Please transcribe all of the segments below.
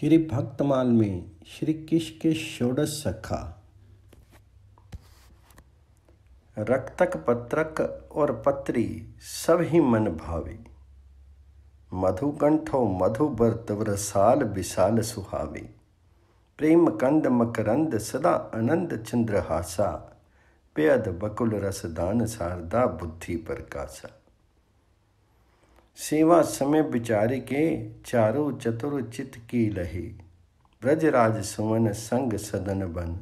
श्री भक्तमाल में श्री कृष्ण के षोडश सखा रक्तक पत्रक और पत्री सब ही मन भावे मधुकंठो साल विशाल सुहावे प्रेम कंद मकरंद सदा अनंद चंद्रहासा पेयद बकुल रसदान शारदा बुद्धि प्रकाशा सेवा समय बिचारे के चारो चतुर चित की लहे ब्रजराज सुमन संग सदन बन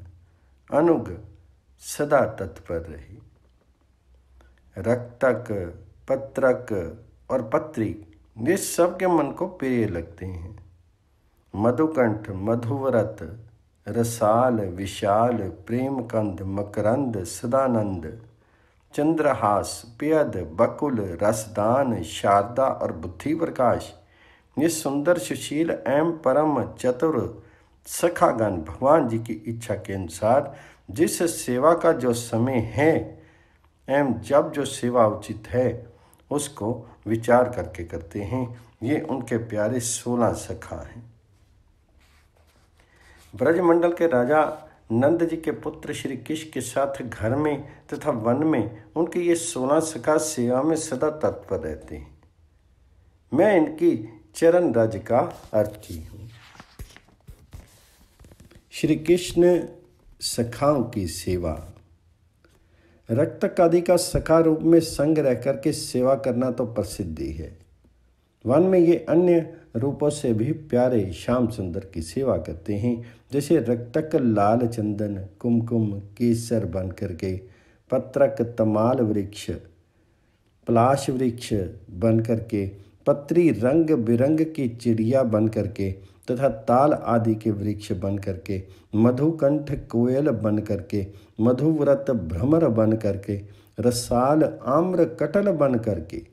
अनुग सदा तत्पर रहे रक्तक पत्रक और पत्री ये सब के मन को प्रिय लगते हैं मधुकंठ मधुव्रत रसाल विशाल प्रेमकंद मकरंद सदानंद चंद्रहास पेयद बकुल रसदान शारदा और बुद्धि प्रकाश ये सुंदर सुशील एवं परम चतुर सखागण भगवान जी की इच्छा के अनुसार जिस सेवा का जो समय है एवं जब जो सेवा उचित है उसको विचार करके करते हैं ये उनके प्यारे सोलह सखा हैं ब्रजमंडल के राजा नंद जी के पुत्र श्री कृष्ण के साथ घर में तथा वन में उनके ये सोलह सखा सेवा में सदा तत्पर रहते हैं मैं इनकी चरण रज का अर्थी हूँ श्री कृष्ण सखाओं की सेवा रक्त आदि का सखा रूप में संग रह करके सेवा करना तो प्रसिद्धि है वन में ये अन्य रूपों से भी प्यारे श्याम सुंदर की सेवा करते हैं जैसे रक्तक लाल चंदन कुमकुम केसर बन करके पत्रक तमाल वृक्ष पलाश वृक्ष बन के पत्री रंग बिरंग की चिड़िया बन करके तथा ताल आदि के वृक्ष बन करके मधुकंठ कोयल बन करके मधुव्रत भ्रमर बन के रसाल आम्र कटल बन के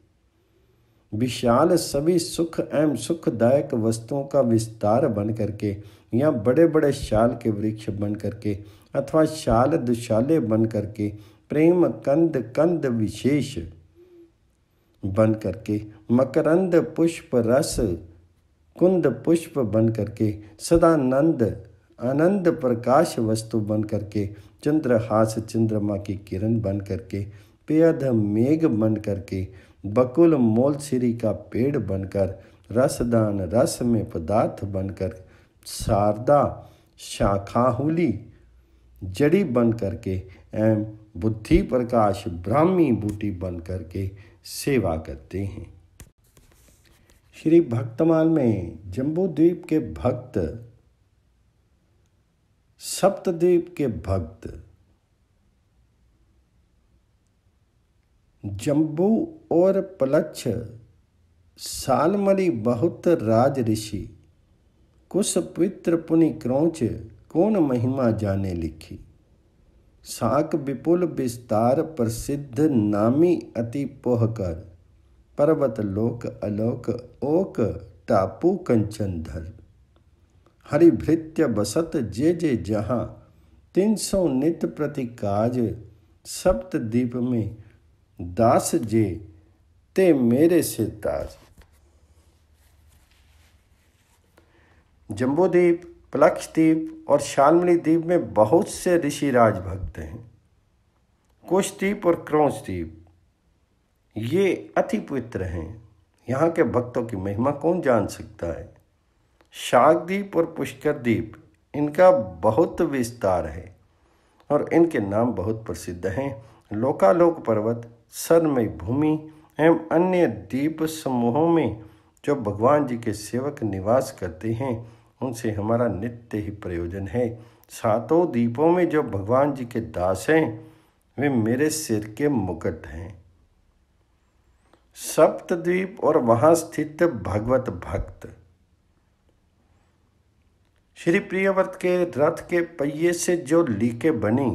विशाल सभी सुख एवं सुखदायक वस्तुओं का विस्तार बन करके या बड़े बड़े शाल के वृक्ष बन करके अथवा शाल दुशाले बन करके प्रेम कंद कंद विशेष बन करके मकरंद पुष्प रस कुंद पुष्प बन करके सदानंद आनंद प्रकाश वस्तु बन करके चंद्रहास चंद्रमा की किरण बन करके पेयध मेघ बन करके बकुल मोलसिरी का पेड़ बनकर रसदान रस में पदार्थ बनकर शारदा शाखाहुली जड़ी बन करके एवं बुद्धि प्रकाश ब्राह्मी बूटी बन करके सेवा करते हैं श्री भक्तमाल में जम्बूद्वीप के भक्त सप्तद्वीप के भक्त जम्बू और पलच्छ सालमली बहुत राज ऋषि कुश पवित्र पुनि क्रौच कौन महिमा जाने लिखी साक विपुल विस्तार प्रसिद्ध नामी अति पोहकर पर्वत लोक अलोक ओक टापू कंचन धर हरिभृत्य बसत जे जे जहाँ तीन सौ नित प्रति काज सप्त दीप में दास जे ते मेरे सिरताज जम्बोद्वीप प्लक्षद्वीप और शालमली द्वीप में बहुत से ऋषि राज भक्त हैं कुशदीप और क्रौशद्वीप ये अति पवित्र हैं यहाँ के भक्तों की महिमा कौन जान सकता है शागद्वीप और पुष्कर द्वीप इनका बहुत विस्तार है और इनके नाम बहुत प्रसिद्ध हैं लोकालोक पर्वत सरमय भूमि एवं अन्य द्वीप समूहों में जो भगवान जी के सेवक निवास करते हैं उनसे हमारा नित्य ही प्रयोजन है सातों द्वीपों में जो भगवान जी के दास हैं वे मेरे सिर के मुकट हैं सप्तद्वीप और वहां स्थित भगवत भक्त श्री प्रियव्रत के रथ के पहिए से जो लीके बनी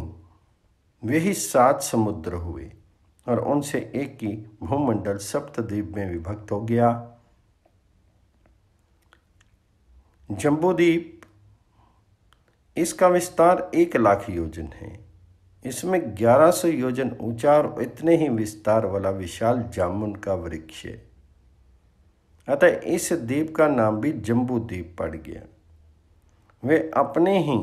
वे ही सात समुद्र हुए और उनसे एक की भूमंडल सप्तद्वीप में विभक्त हो गया जम्बूद्वीप इसका विस्तार एक लाख योजन है इसमें 1100 योजन ऊंचा और इतने ही विस्तार वाला विशाल जामुन का वृक्ष है अतः इस द्वीप का नाम भी जम्बूद्वीप पड़ गया वे अपने ही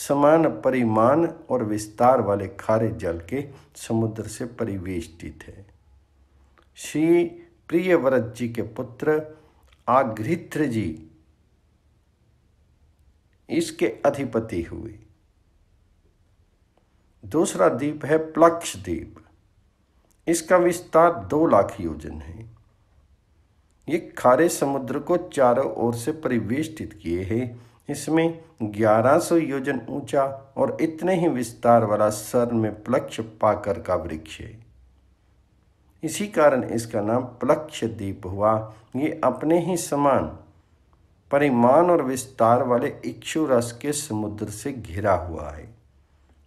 समान परिमाण और विस्तार वाले खारे जल के समुद्र से परिवेष्टित है श्री प्रियव्रत जी के पुत्र आघ्रित्र जी इसके अधिपति हुए दूसरा द्वीप है प्लक्ष द्वीप इसका विस्तार दो लाख योजन है ये खारे समुद्र को चारों ओर से परिवेष्टित किए हैं इसमें 1100 योजन ऊंचा और इतने ही विस्तार वाला सर में प्लक्ष पाकर का वृक्ष है इसी कारण इसका नाम प्लक्ष दीप हुआ ये अपने ही समान परिमाण और विस्तार वाले इक्षु रस के समुद्र से घिरा हुआ है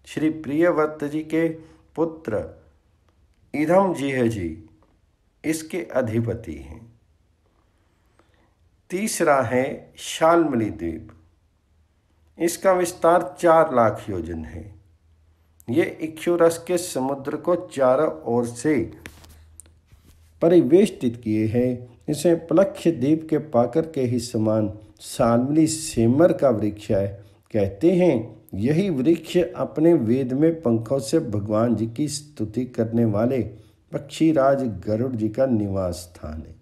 श्री प्रियव्रत जी के पुत्र इधम जीह जी इसके अधिपति हैं तीसरा है शालमली द्वीप इसका विस्तार चार लाख योजन है ये इक्यूरस के समुद्र को चारों ओर से परिवेष्टित किए है इसे प्लक्ष्य द्वीप के पाकर के ही समान सालवली सेमर का वृक्ष है कहते हैं यही वृक्ष अपने वेद में पंखों से भगवान जी की स्तुति करने वाले पक्षीराज गरुड़ जी का निवास स्थान है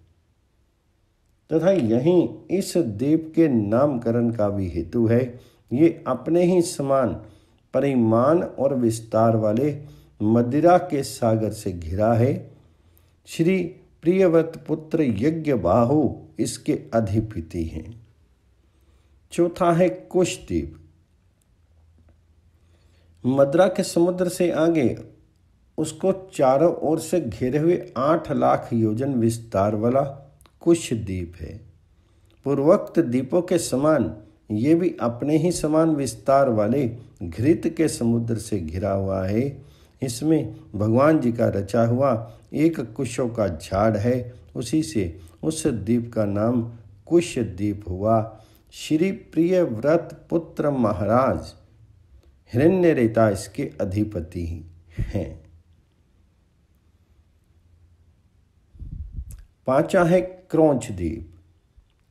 तथा यही इस द्वीप के नामकरण का भी हेतु है ये अपने ही समान परिमाण और विस्तार वाले मदिरा के सागर से घिरा है श्री प्रियव्रत पुत्र यज्ञ बाहु इसके अधिपति हैं चौथा है कुशद्वीप मदरा के समुद्र से आगे उसको चारों ओर से घेरे हुए आठ लाख योजन विस्तार वाला कुश द्वीप है पूर्वोक्त द्वीपों के समान ये भी अपने ही समान विस्तार वाले घृत के समुद्र से घिरा हुआ है इसमें भगवान जी का रचा हुआ एक कुशों का झाड़ है उसी से उस द्वीप का नाम कुश द्वीप हुआ श्री प्रिय व्रत पुत्र महाराज हिरण्य रेता इसके अधिपति हैं पांचा है क्रौच द्वीप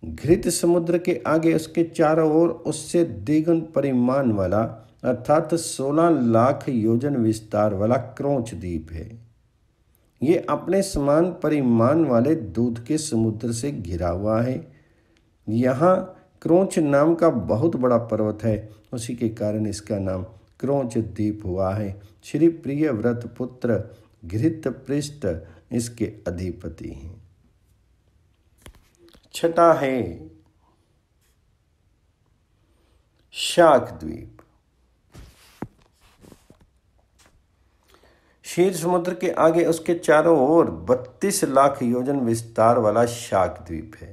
घृत समुद्र के आगे उसके चारों ओर उससे द्विगुण परिमाण वाला अर्थात सोलह लाख योजन विस्तार वाला क्रौच द्वीप है ये अपने समान परिमाण वाले दूध के समुद्र से घिरा हुआ है यहाँ क्रोच नाम का बहुत बड़ा पर्वत है उसी के कारण इसका नाम क्रोच द्वीप हुआ है श्री प्रिय व्रत पुत्र घृत पृष्ठ इसके अधिपति हैं छठा है शाक द्वीप शीर समुद्र के आगे उसके चारों ओर 32 लाख योजन विस्तार वाला शाक द्वीप है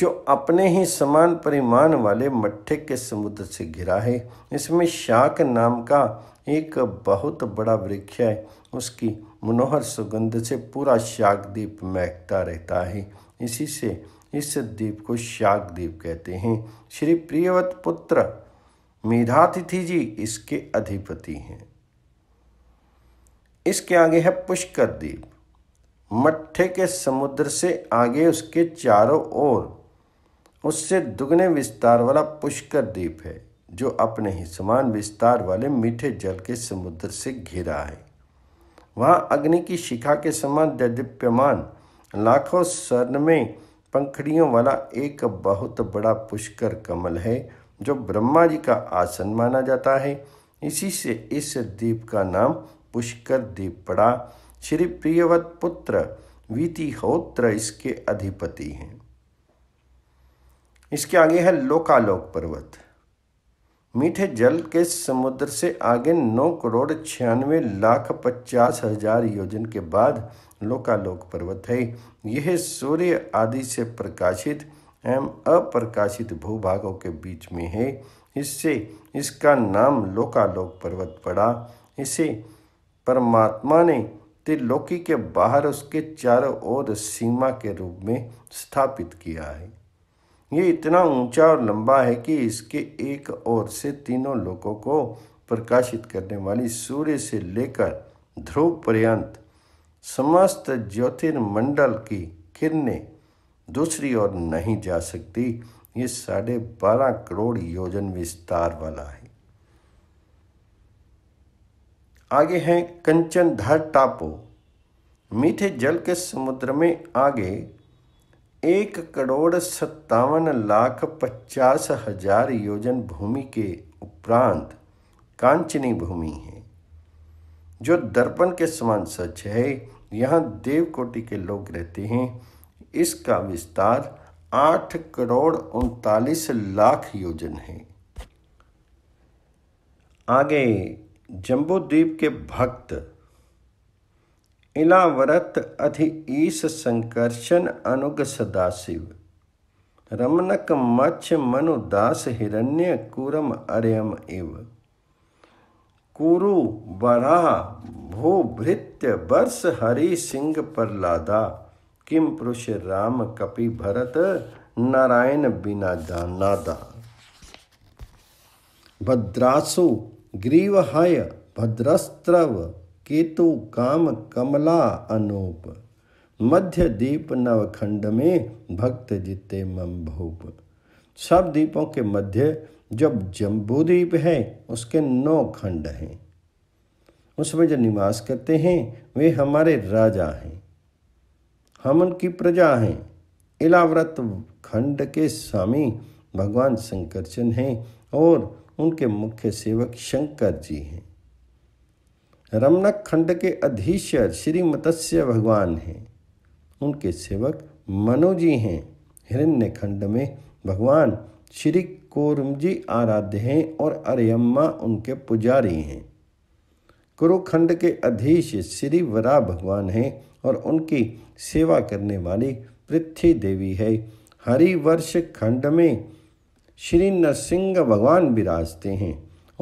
जो अपने ही समान परिमाण वाले मट्ठे के समुद्र से घिरा है इसमें शाक नाम का एक बहुत बड़ा वृक्ष है उसकी मनोहर सुगंध से पूरा श्याग दीप महकता रहता है इसी से इस द्वीप को श्याग दीप कहते हैं श्री प्रियवत पुत्र मेधातिथि जी इसके अधिपति हैं इसके आगे है पुष्कर दीप मट्ठे के समुद्र से आगे उसके चारों ओर उससे दुगने विस्तार वाला पुष्कर द्वीप है जो अपने ही समान विस्तार वाले मीठे जल के समुद्र से घिरा है वहाँ अग्नि की शिखा के समान ददीप्यमान लाखों स्वर्ण में पंखड़ियों वाला एक बहुत बड़ा पुष्कर कमल है जो ब्रह्मा जी का आसन माना जाता है इसी से इस द्वीप का नाम पुष्कर द्वीप पड़ा श्री प्रियवत पुत्र वीतिहोत्र इसके अधिपति हैं इसके आगे है लोकालोक पर्वत मीठे जल के समुद्र से आगे नौ करोड़ छियानवे लाख पचास हजार योजन के बाद लोकालोक पर्वत है यह सूर्य आदि से प्रकाशित एवं अप्रकाशित भूभागों के बीच में है इससे इसका नाम लोकालोक पर्वत पड़ा इसे परमात्मा ने त्रिलोकी के बाहर उसके चारों ओर सीमा के रूप में स्थापित किया है ये इतना ऊंचा और लंबा है कि इसके एक ओर से तीनों लोगों को प्रकाशित करने वाली सूर्य से लेकर ध्रुव पर्यंत समस्त ज्योतिर्मंडल की किरणें दूसरी ओर नहीं जा सकती ये साढ़े बारह करोड़ योजन विस्तार वाला है आगे हैं कंचन धर टापू मीठे जल के समुद्र में आगे एक करोड़ सत्तावन लाख पचास हजार योजन भूमि के उपरांत कांचनी भूमि है जो दर्पण के समान सच है यहाँ देवकोटि के लोग रहते हैं इसका विस्तार आठ करोड़ उनतालीस लाख योजन है आगे जम्बूद्वीप के भक्त व्रत अधि ईश संकर्षण अनुग सदाशिव रमनक मच्छ दास हिरण्य कुरम अर्यम इव कुरु बराह भृत्य वर्ष हरि सिंह प्रहलादा किम पुरुष राम कपि भरत नारायण बिना दानादा भद्रासु ग्रीवहाय भद्रस्त्रव केतु काम कमला अनूप मध्य दीप नवखंड में भक्त जिते मम भूप सब दीपों के मध्य जब जम्बूदीप है उसके नौ खंड हैं उसमें जो निवास करते हैं वे हमारे राजा हैं हम उनकी प्रजा हैं इलाव्रत खंड के स्वामी भगवान शंकरचंद हैं और उनके मुख्य सेवक शंकर जी हैं रमनक खंड के अधीश्वर श्री मत्स्य भगवान हैं उनके सेवक मनोजी हैं हिरण्य खंड में भगवान श्री कोरम जी आराध्य हैं और अरयम्मा उनके पुजारी हैं कुरुखंड के अधीश श्री वरा भगवान हैं और उनकी सेवा करने वाली पृथ्वी देवी है हरिवर्ष खंड में श्री नरसिंह भगवान विराजते हैं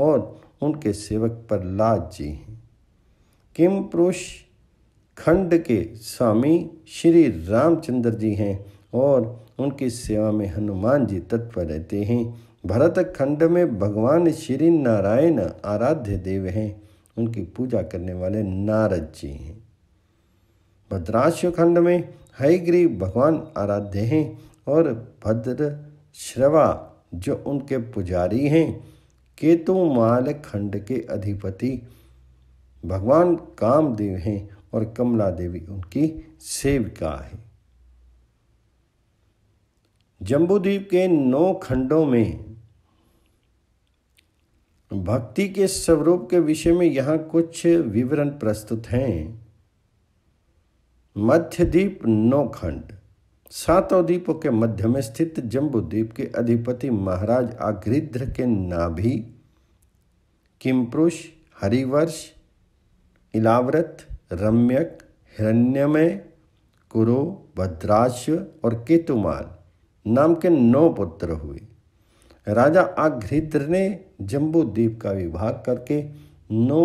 और उनके सेवक प्रहलाद जी हैं किम पुरुष खंड के स्वामी श्री रामचंद्र जी हैं और उनकी सेवा में हनुमान जी तत्पर रहते हैं भरत खंड में भगवान श्री नारायण आराध्य देव हैं उनकी पूजा करने वाले नारद जी हैं भद्राश्य खंड में हयग्री भगवान आराध्य हैं और भद्र श्रवा जो उनके पुजारी हैं केतुमाल खंड के अधिपति भगवान कामदेव हैं और कमला देवी उनकी सेविका है जम्बूद्वीप के नौ खंडों में भक्ति के स्वरूप के विषय में यहाँ कुछ विवरण प्रस्तुत हैं मध्यद्वीप नौ खंड सातों द्वीपों के मध्य में स्थित जम्बूद्वीप के अधिपति महाराज आग्रिद्र के नाभि किमपुरुष हरिवर्ष इलाव्रत रम्यक हिरण्यमय कुरु भद्राश और केतुमाल नाम के नौ पुत्र हुए राजा आघ्रिद्र ने जम्बूद्वीप का विभाग करके नौ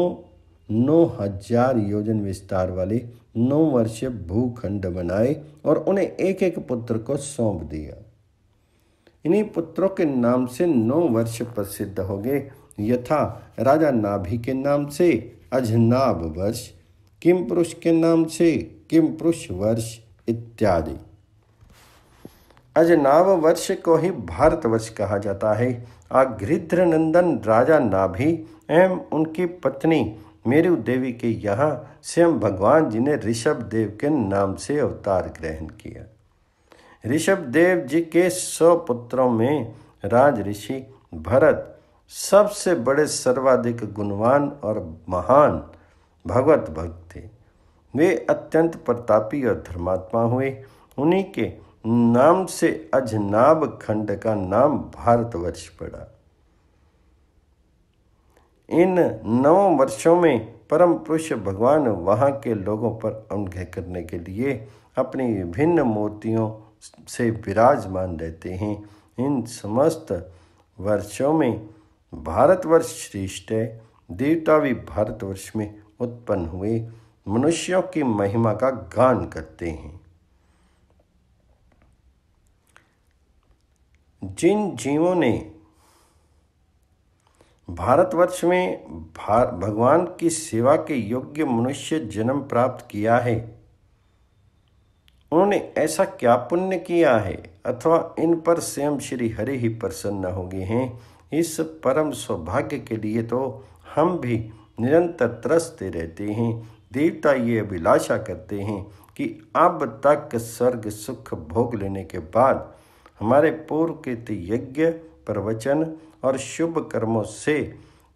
नौ हजार योजन विस्तार वाले नौ वर्ष भूखंड बनाए और उन्हें एक एक पुत्र को सौंप दिया इन्हीं पुत्रों के नाम से नौ वर्ष प्रसिद्ध हो गए यथा राजा नाभि के नाम से अजनाभ वर्ष किम पुरुष के नाम से किम पुरुष वर्ष इत्यादि अजनाव वर्ष को ही भारतवर्ष कहा जाता है आघृद्र नंदन राजा नाभि एवं उनकी पत्नी मेरु देवी के यहाँ स्वयं भगवान जी ने ऋषभ देव के नाम से अवतार ग्रहण किया ऋषभ देव जी के सौ पुत्रों में राज ऋषि भरत सबसे बड़े सर्वाधिक गुणवान और महान भगवत भक्त थे वे अत्यंत प्रतापी और धर्मात्मा हुए उन्हीं के नाम से अजनाब खंड का नाम भारतवर्ष पड़ा इन नौ वर्षों में परम पुरुष भगवान वहाँ के लोगों पर अनुग्रह करने के लिए अपनी विभिन्न मूर्तियों से विराजमान रहते हैं इन समस्त वर्षों में भारतवर्ष श्रेष्ठ है देवता भी भारतवर्ष में उत्पन्न हुए मनुष्यों की महिमा का गान करते हैं जिन जीवों ने भारतवर्ष में भार भगवान की सेवा के योग्य मनुष्य जन्म प्राप्त किया है उन्होंने ऐसा क्या पुण्य किया है अथवा इन पर स्वयं श्री हरि ही प्रसन्न हो गए हैं इस परम सौभाग्य के लिए तो हम भी निरंतर त्रस्त रहते हैं देवता ये अभिलाषा करते हैं कि अब तक स्वर्ग सुख भोग लेने के बाद हमारे पूर्व के यज्ञ प्रवचन और शुभ कर्मों से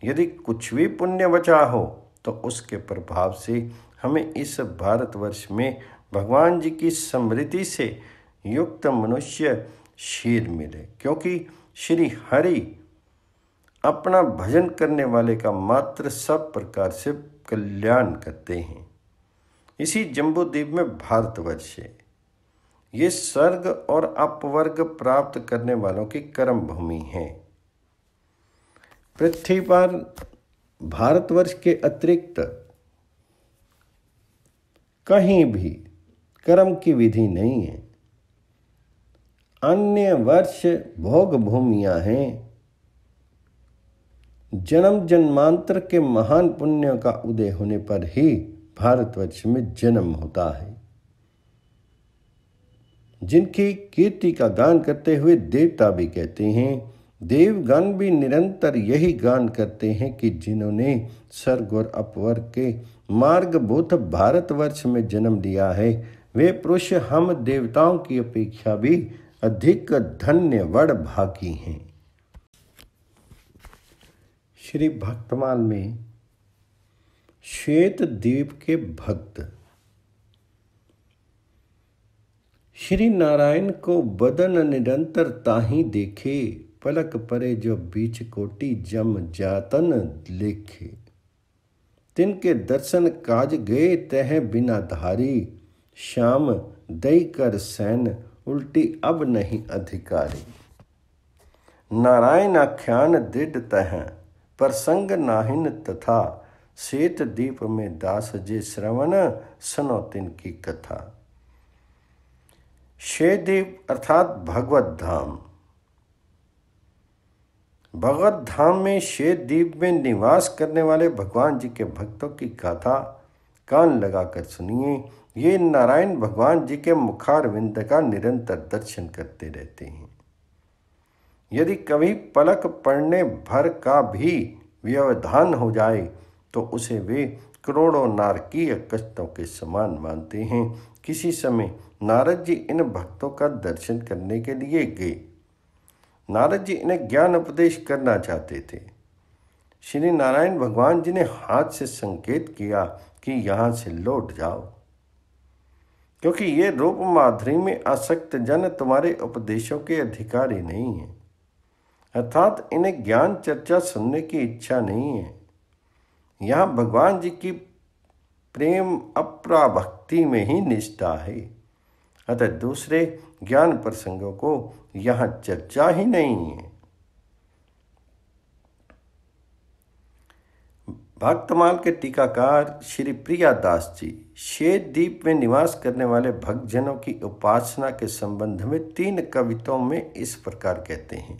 यदि कुछ भी पुण्य बचा हो तो उसके प्रभाव से हमें इस भारतवर्ष में भगवान जी की समृद्धि से युक्त मनुष्य शीर मिले क्योंकि श्री हरि अपना भजन करने वाले का मात्र सब प्रकार से कल्याण करते हैं इसी जम्बूद्वीप में भारतवर्ष है ये स्वर्ग और अपवर्ग प्राप्त करने वालों की कर्म भूमि है पृथ्वी पर भारतवर्ष के अतिरिक्त कहीं भी कर्म की विधि नहीं है अन्य वर्ष भोग भूमियां हैं जन्म जन्मांतर के महान पुण्य का उदय होने पर ही भारतवर्ष में जन्म होता है जिनकी कीर्ति का गान करते हुए देवता भी कहते हैं देवगण भी निरंतर यही गान करते हैं कि जिन्होंने स्वर्ग और अपवर्ग के मार्गभूत भारतवर्ष में जन्म लिया है वे पुरुष हम देवताओं की अपेक्षा भी अधिक धन्य वड़ भागी हैं श्री भक्तमान में श्वेत द्वीप के भक्त श्री नारायण को बदन निरंतर ताही देखे पलक परे जो बीच कोटि जम जातन लेखे तिनके दर्शन काज गए तह बिना धारी श्याम दई कर सैन उल्टी अब नहीं अधिकारी नारायण आख्यान दृढ़ तह प्रसंग नाहिन तथा श्वेत दीप में दास जे श्रवण सनो की कथा दीप अर्थात भगवत धाम भगवत धाम में दीप में निवास करने वाले भगवान जी के भक्तों की गाथा कान लगाकर सुनिए ये नारायण भगवान जी के मुखार विंद का निरंतर दर्शन करते रहते हैं यदि कभी पलक पड़ने भर का भी व्यवधान हो जाए तो उसे वे करोड़ों नारकीय कष्टों के समान मानते हैं किसी समय नारद जी इन भक्तों का दर्शन करने के लिए गए नारद जी इन्हें ज्ञान उपदेश करना चाहते थे श्री नारायण भगवान जी ने हाथ से संकेत किया कि यहाँ से लौट जाओ क्योंकि ये रूप माधुरी में आसक्त जन तुम्हारे उपदेशों के अधिकारी नहीं हैं अर्थात इन्हें ज्ञान चर्चा सुनने की इच्छा नहीं है यहाँ भगवान जी की प्रेम अप्राभक्ति में ही निष्ठा है अतः दूसरे ज्ञान प्रसंगों को यहाँ चर्चा ही नहीं है भक्तमाल के टीकाकार श्री प्रिया दास जी शेर द्वीप में निवास करने वाले भक्तजनों की उपासना के संबंध में तीन कविताओं में इस प्रकार कहते हैं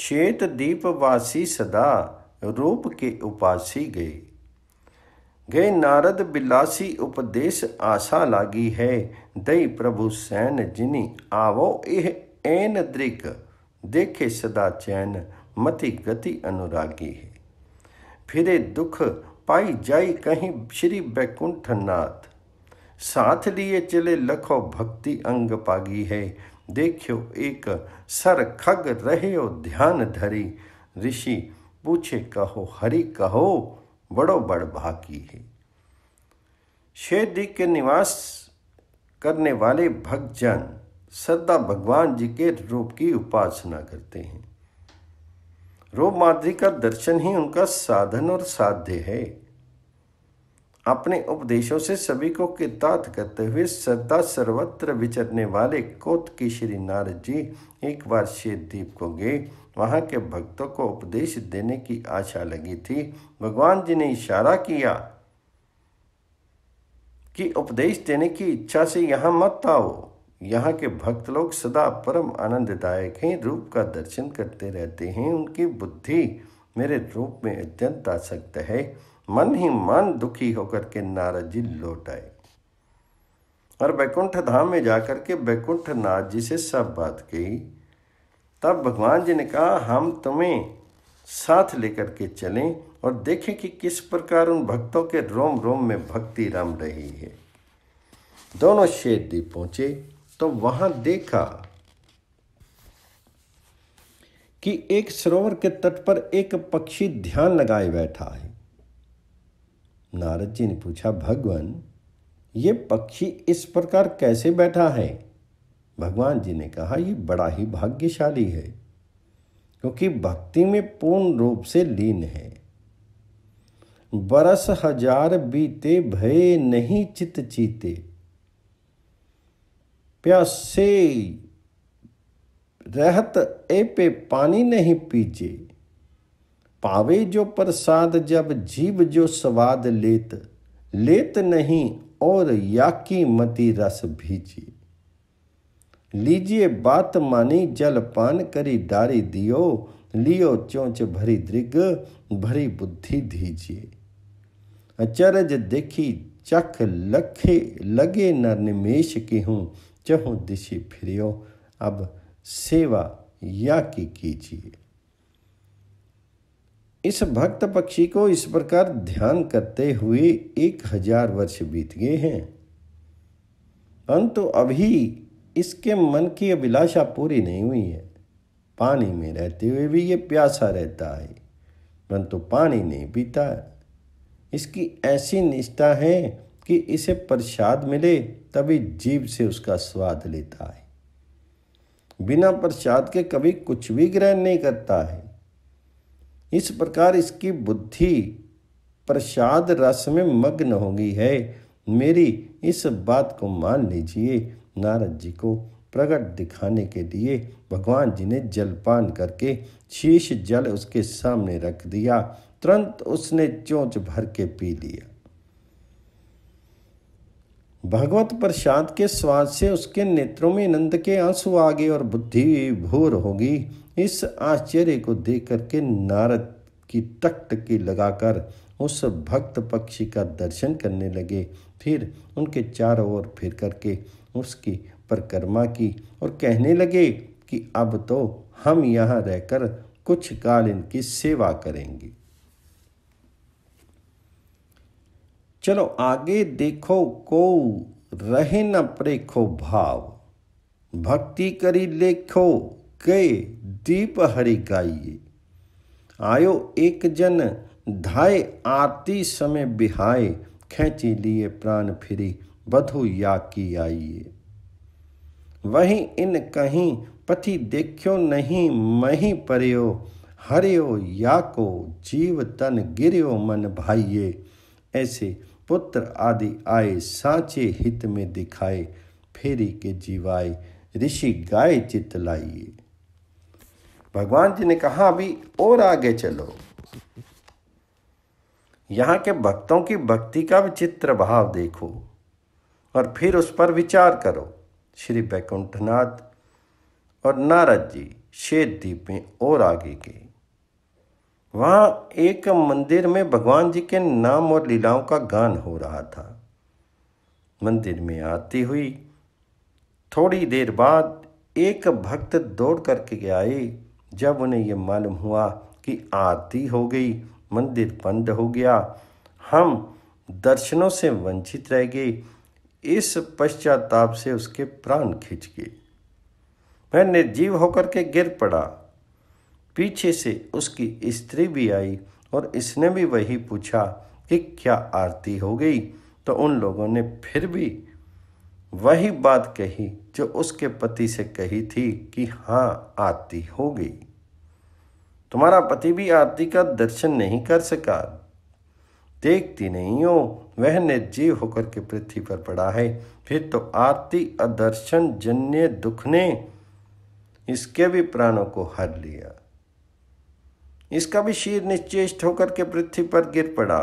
श्वेत वासी सदा रूप के उपासी गए गए नारद बिलासी उपदेश आशा लागी है दई प्रभु सैन जिनी आवो एह एन दृक देखे सदा चैन मति गति अनुरागी है फिरे दुख पाई जाई कहीं श्री वैकुंठ नाथ साथ लिए चले लखो भक्ति अंग पागी है देखियो एक सर खग रहे ध्यान धरी ऋषि पूछे कहो हरि कहो बड़ो बड़ भागी है शेदी के निवास करने वाले भक्तजन श्रद्धा भगवान जी के रूप की उपासना करते हैं रूप माधुरी का दर्शन ही उनका साधन और साध्य है अपने उपदेशों से सभी को कितात करते हुए सदा सर्वत्र विचरने वाले कोत की श्री नारद जी एक बार शेदीप को गए वहाँ के भक्तों को उपदेश देने की आशा लगी थी भगवान जी ने इशारा किया कि उपदेश देने की इच्छा से यहाँ मत आओ यहाँ के भक्त लोग सदा परम आनंददायक हैं रूप का दर्शन करते रहते हैं उनकी बुद्धि मेरे रूप में अत्यंत आसक्त है मन ही मन दुखी होकर के नारद जी लौट आए और बैकुंठ धाम में जाकर के बैकुंठ नाथ जी से सब बात कही तब भगवान जी ने कहा हम तुम्हें साथ लेकर के चलें और देखें कि किस प्रकार उन भक्तों के रोम रोम में भक्ति रम रही है दोनों शेर दी पहुंचे तो वहां देखा कि एक सरोवर के तट पर एक पक्षी ध्यान लगाए बैठा है नारद जी ने पूछा भगवान ये पक्षी इस प्रकार कैसे बैठा है भगवान जी ने कहा ये बड़ा ही भाग्यशाली है क्योंकि भक्ति में पूर्ण रूप से लीन है बरस हजार बीते भय नहीं चित चीते प्यासे रहत ए पे पानी नहीं पीजे पावे जो प्रसाद जब जीव जो स्वाद लेत लेत नहीं और याकी मति रस भीजी लीजिए बात मानी जल पान करी डारी दियो लियो चोंच भरी दृग भरी बुद्धि दीजिए अचरज देखी चख लखे लगे न निमेश हूँ चहु दिशी फिरियो अब सेवा या की कीजिए इस भक्त पक्षी को इस प्रकार ध्यान करते हुए एक हजार वर्ष बीत गए हैं परंतु अभी इसके मन की अभिलाषा पूरी नहीं हुई है पानी में रहते हुए भी ये प्यासा रहता है परंतु तो पानी नहीं पीता है इसकी ऐसी निष्ठा है कि इसे प्रसाद मिले तभी जीव से उसका स्वाद लेता है बिना प्रसाद के कभी कुछ भी ग्रहण नहीं करता है इस प्रकार इसकी बुद्धि प्रसाद रस में मग्न हो गई है मेरी इस बात को मान लीजिए नारद जी को प्रकट दिखाने के लिए भगवान जी ने जलपान करके शीश जल उसके सामने रख दिया तुरंत उसने चोंच भर के पी लिया भगवत प्रसाद के स्वाद से उसके नेत्रों में नंद के आंसू आ गए और बुद्धि भूर होगी इस आश्चर्य को देख करके नारद की टकटकी लगाकर उस भक्त पक्षी का दर्शन करने लगे फिर उनके चारों ओर फिर करके उसकी परिक्रमा की और कहने लगे कि अब तो हम यहाँ रहकर कुछ काल इनकी सेवा करेंगे चलो आगे देखो को रहे न प्रेखो भाव भक्ति करी लेखो के दीप हरि गाइये आयो एक जन धाय आरती समय बिहाय खेची लिए प्राण फिरी बधु या की आइये वहीं इन कहीं पथि देखो नहीं मही परयो हरियो या को जीव तन गिरयो मन भाइये ऐसे पुत्र आदि आए साचे हित में दिखाए फेरी के जीवाए ऋषि गाय चित लाइए भगवान जी ने कहा अभी और आगे चलो यहाँ के भक्तों की भक्ति का विचित्र भाव देखो और फिर उस पर विचार करो श्री बैकुंठनाथ और नारद जी शेद द्वीप में और आगे गए वहाँ एक मंदिर में भगवान जी के नाम और लीलाओं का गान हो रहा था मंदिर में आती हुई थोड़ी देर बाद एक भक्त दौड़ करके आए जब उन्हें ये मालूम हुआ कि आरती हो गई मंदिर बंद हो गया हम दर्शनों से वंचित रह गए इस पश्चाताप से उसके प्राण खिंच गए वह निर्जीव होकर के गिर पड़ा पीछे से उसकी स्त्री भी आई और इसने भी वही पूछा कि क्या आरती हो गई तो उन लोगों ने फिर भी वही बात कही जो उसके पति से कही थी कि हाँ आरती हो गई तुम्हारा पति भी आरती का दर्शन नहीं कर सका देखती नहीं हो वह निर्जीव होकर के पृथ्वी पर पड़ा है फिर तो आरती अदर्शन जन्य दुख ने इसके भी प्राणों को हर लिया इसका भी शीर निश्चेष्ट होकर के पृथ्वी पर गिर पड़ा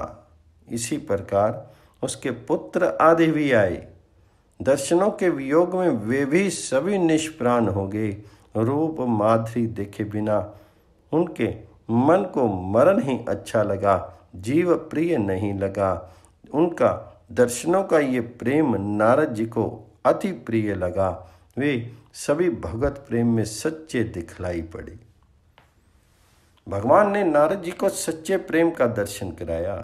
इसी प्रकार उसके पुत्र आदि भी आए दर्शनों के वियोग में वे भी सभी निष्प्राण हो गए रूप माधुरी देखे बिना उनके मन को मरण ही अच्छा लगा जीव प्रिय नहीं लगा उनका दर्शनों का ये प्रेम नारद जी को अति प्रिय लगा वे सभी भगत प्रेम में सच्चे दिखलाई पड़े भगवान ने नारद जी को सच्चे प्रेम का दर्शन कराया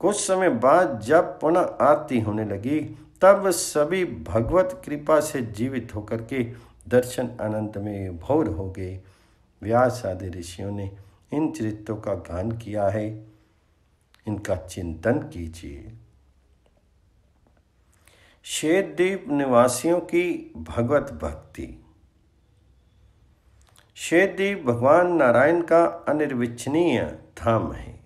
कुछ समय बाद जब पुनः आरती होने लगी तब सभी भगवत कृपा से जीवित होकर के दर्शन आनंद में भौर हो गए व्यास आदि ऋषियों ने इन चरित्रों का गान किया है इनका चिंतन कीजिए द्वीप निवासियों की भगवत भक्ति द्वीप भगवान नारायण का अनिर्विचनीय धाम है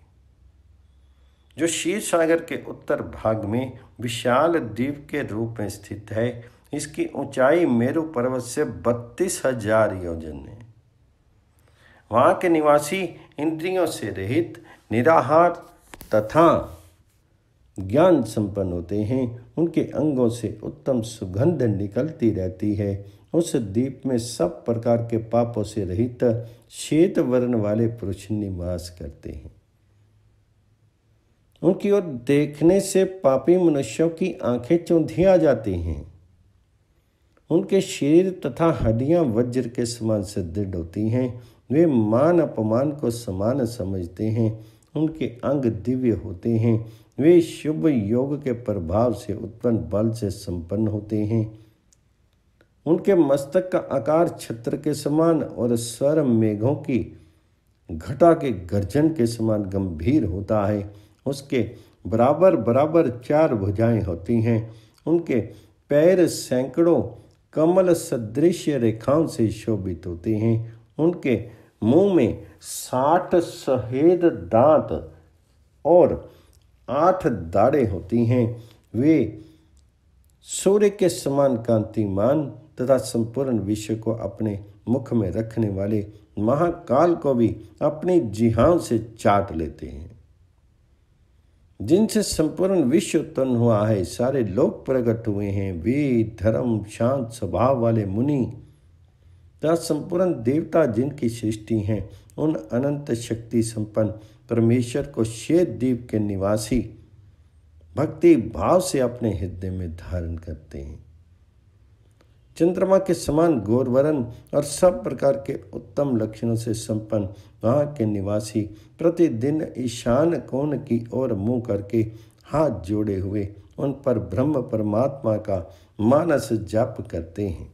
जो शीर सागर के उत्तर भाग में विशाल द्वीप के रूप में स्थित है इसकी ऊंचाई मेरु पर्वत से बत्तीस हजार योजन है वहाँ के निवासी इंद्रियों से रहित निराहार तथा ज्ञान संपन्न होते हैं उनके अंगों से उत्तम सुगंध निकलती रहती है उस द्वीप में सब प्रकार के पापों से रहित श्वेत वर्ण वाले पुरुष निवास करते हैं उनकी ओर देखने से पापी मनुष्यों की आंखें चौंधिया जाती हैं उनके शरीर तथा हड्डियां वज्र के समान से दृढ़ होती हैं वे मान अपमान को समान समझते हैं उनके अंग दिव्य होते हैं वे शुभ योग के प्रभाव से उत्पन्न बल से संपन्न होते हैं उनके मस्तक का आकार छत्र के समान और स्वर मेघों की घटा के गर्जन के समान गंभीर होता है उसके बराबर बराबर चार भुजाएं होती हैं उनके पैर सैकड़ों कमल सदृश रेखाओं से शोभित होते हैं उनके मुंह में साठ सहेद दांत और आठ दाड़े होती हैं वे सूर्य के समान कांतिमान तथा संपूर्ण विश्व को अपने मुख में रखने वाले महाकाल को भी अपनी जिहाओं से चाट लेते हैं जिनसे संपूर्ण विश्व उत्पन्न हुआ है सारे लोग प्रकट हुए हैं वे धर्म शांत स्वभाव वाले मुनि तथा संपूर्ण देवता जिनकी सृष्टि हैं उन अनंत शक्ति संपन्न परमेश्वर को शेत द्वीप के निवासी भक्ति भाव से अपने हृदय में धारण करते हैं चंद्रमा के समान गोरवरण और सब प्रकार के उत्तम लक्षणों से संपन्न वहाँ के निवासी प्रतिदिन ईशान कोण की ओर मुंह करके हाथ जोड़े हुए उन पर ब्रह्म परमात्मा का मानस जाप करते हैं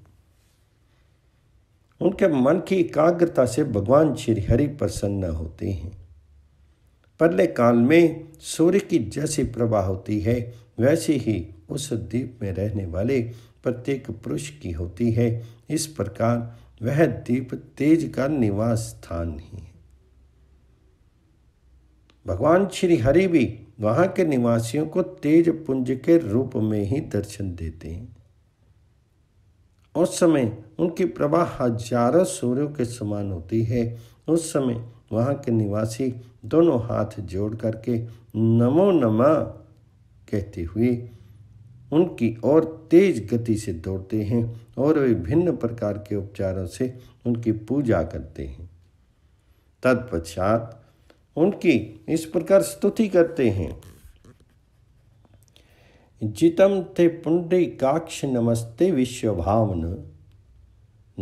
उनके मन की एकाग्रता से भगवान श्री हरि प्रसन्न होते हैं परले काल में सूर्य की जैसी प्रभा होती है वैसे ही उस द्वीप में रहने वाले प्रत्येक पुरुष की होती है इस प्रकार वह दीप तेज का निवास स्थान ही है भगवान श्री हरि भी वहां के निवासियों को तेज पुंज के रूप में ही दर्शन देते हैं उस समय उनकी प्रभा हजारों सूर्यों के समान होती है उस समय वहां के निवासी दोनों हाथ जोड़ करके नमो नमा कहते हुए उनकी और तेज गति से दौड़ते हैं और वे भिन्न प्रकार के उपचारों से उनकी पूजा करते हैं तत्पश्चात उनकी इस प्रकार स्तुति करते हैं जितम थे पुंडे काक्ष नमस्ते विश्व भावन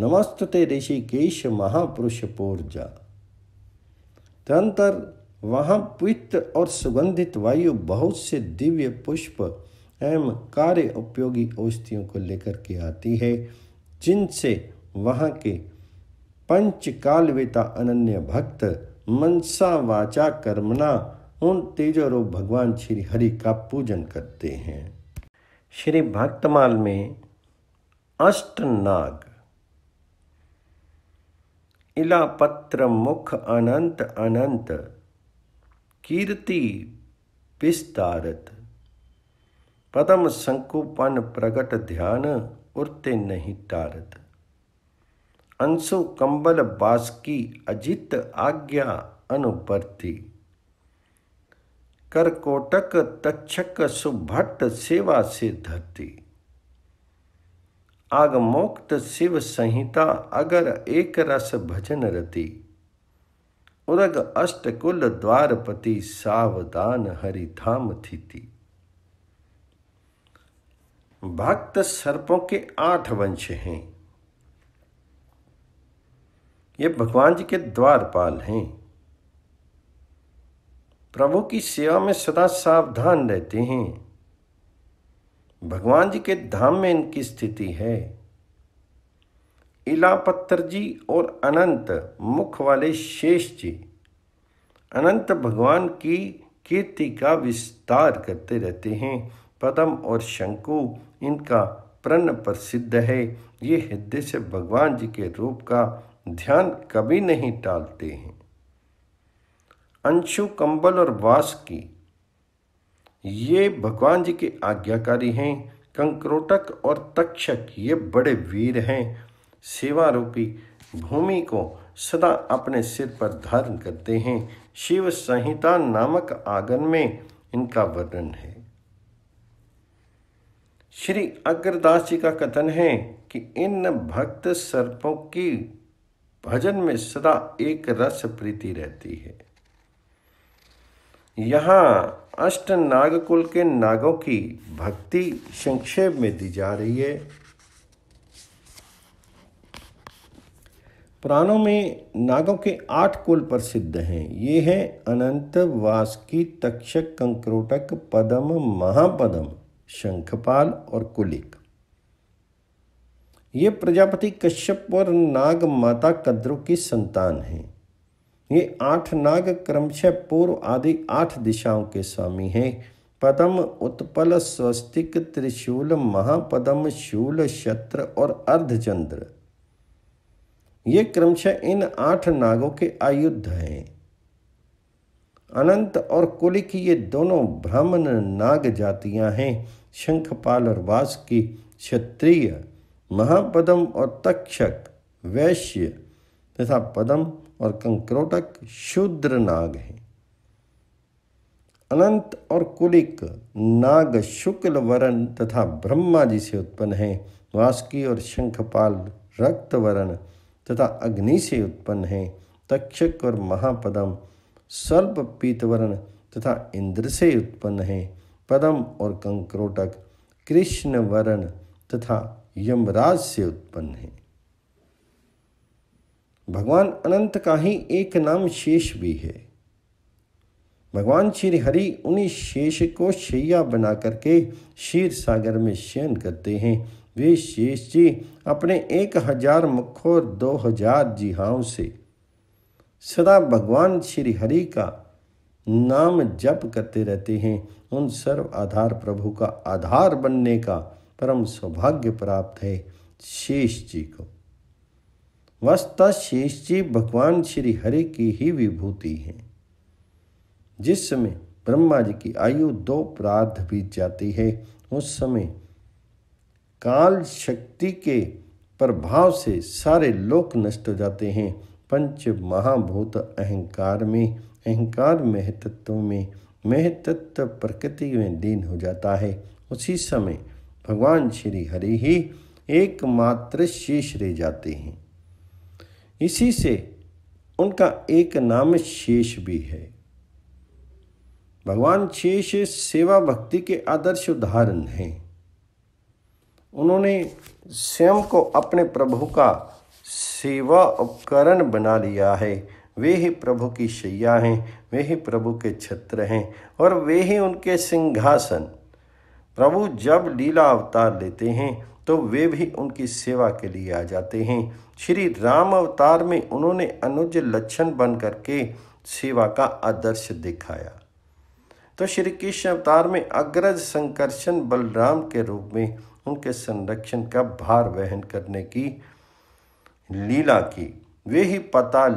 नमस्त थे ऋषिकेश महापुरुष पूर्जा तंत्र वहां पित्त और सुगंधित वायु बहुत से दिव्य पुष्प एवं कार्य उपयोगी औषधियों को लेकर के आती है जिनसे वहाँ के कालवेता अनन्य भक्त मनसा वाचा कर्मणा उन तेजोरूप भगवान श्री हरि का पूजन करते हैं श्री भक्तमाल में अष्टनाग इलापत्र मुख अनंत अनंत कीर्ति विस्तारत पदम संकुपन प्रगट ध्यान उड़ते नहीं टारत अंशु कंबल बासकी अजित आज्ञा अनुवर्ती कर कोटक तक्षक सुभट्ट सेवा से धरती आगमोक्त शिव संहिता अगर एक रस भजन रति उरग अष्टकुल द्वारपति सावधान हरिधाम थिति भक्त सर्पों के आठ वंश हैं ये भगवान जी के द्वारपाल हैं प्रभु की सेवा में सदा सावधान रहते हैं भगवान जी के धाम में इनकी स्थिति है इलापत्थर जी और अनंत मुख वाले शेष जी अनंत भगवान की कीर्ति का विस्तार करते रहते हैं पदम और शंकु इनका प्रण प्रसिद्ध है ये हृदय से भगवान जी के रूप का ध्यान कभी नहीं टालते हैं अंशु कंबल और वास की ये भगवान जी के आज्ञाकारी हैं कंक्रोटक और तक्षक ये बड़े वीर हैं सेवा रूपी भूमि को सदा अपने सिर पर धारण करते हैं शिव संहिता नामक आगन में इनका वर्णन है श्री अग्रदास जी का कथन है कि इन भक्त सर्पों की भजन में सदा एक रस प्रीति रहती है यहाँ अष्ट नाग कुल के नागों की भक्ति संक्षेप में दी जा रही है प्राणों में नागों के आठ कुल प्रसिद्ध हैं ये हैं अनंत वासकी तक्षक कंक्रोटक पदम महापदम शंखपाल और कुलिक ये प्रजापति कश्यप और नाग माता कद्रु की संतान हैं ये आठ नाग क्रमशः पूर्व आदि आठ दिशाओं के स्वामी हैं पदम उत्पल स्वस्तिक त्रिशूल महापदम शूल शत्र और अर्धचंद्र ये क्रमशः इन आठ नागों के आयुध हैं अनंत और कुलिक ये दोनों ब्राह्मण नाग जातियां हैं शंखपाल और वास की क्षत्रिय महापदम और तक्षक वैश्य तथा पदम और कंक्रोटक शूद्र नाग हैं अनंत और कुलिक नाग शुक्ल वरण तथा ब्रह्मा जी से उत्पन्न हैं वासुकी और शंखपाल रक्त वरण तथा अग्नि से उत्पन्न हैं तक्षक और महापदम सर्प पीतवरण तथा इंद्र से उत्पन्न हैं पदम और कंक्रोटक कृष्ण वरण तथा यमराज से उत्पन्न है भगवान अनंत का ही एक नाम शेष भी है भगवान श्री हरि उन्हीं शेष को शैया बना करके क्षीर सागर में शयन करते हैं वे शेष जी अपने एक हजार मुखों दो हजार जिहाओं से सदा भगवान श्री हरि का नाम जप करते रहते हैं उन सर्व आधार प्रभु का आधार बनने का परम सौभाग्य प्राप्त है शेष जी को वस्ता शेष जी भगवान श्री हरि की ही विभूति हैं जिस समय ब्रह्मा जी की आयु दो प्रार्ध बीत जाती है उस समय काल शक्ति के प्रभाव से सारे लोक नष्ट हो जाते हैं पंच महाभूत अहंकार में अहंकार महतत्व में महतत्व प्रकृति में दीन हो जाता है उसी समय भगवान श्री हरि ही एकमात्र शेष रह जाते हैं इसी से उनका एक नाम शेष भी है भगवान शेष सेवा भक्ति के आदर्श उदाहरण हैं उन्होंने स्वयं को अपने प्रभु का सेवा उपकरण बना लिया है वे ही प्रभु की शैया हैं वे ही प्रभु के छत्र हैं और वे ही उनके सिंहासन प्रभु जब लीला अवतार लेते हैं तो वे भी उनकी सेवा के लिए आ जाते हैं श्री राम अवतार में उन्होंने अनुज लक्षण बन करके सेवा का आदर्श दिखाया तो श्री कृष्ण अवतार में अग्रज संकर्षण बलराम के रूप में उनके संरक्षण का भार वहन करने की लीला की वे ही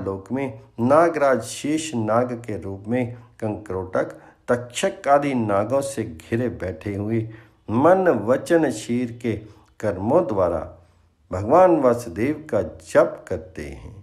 लोक में नागराज शेष नाग के रूप में कंकरोटक तक्षक आदि नागों से घिरे बैठे हुए मन वचन शीर के कर्मों द्वारा भगवान वासुदेव का जप करते हैं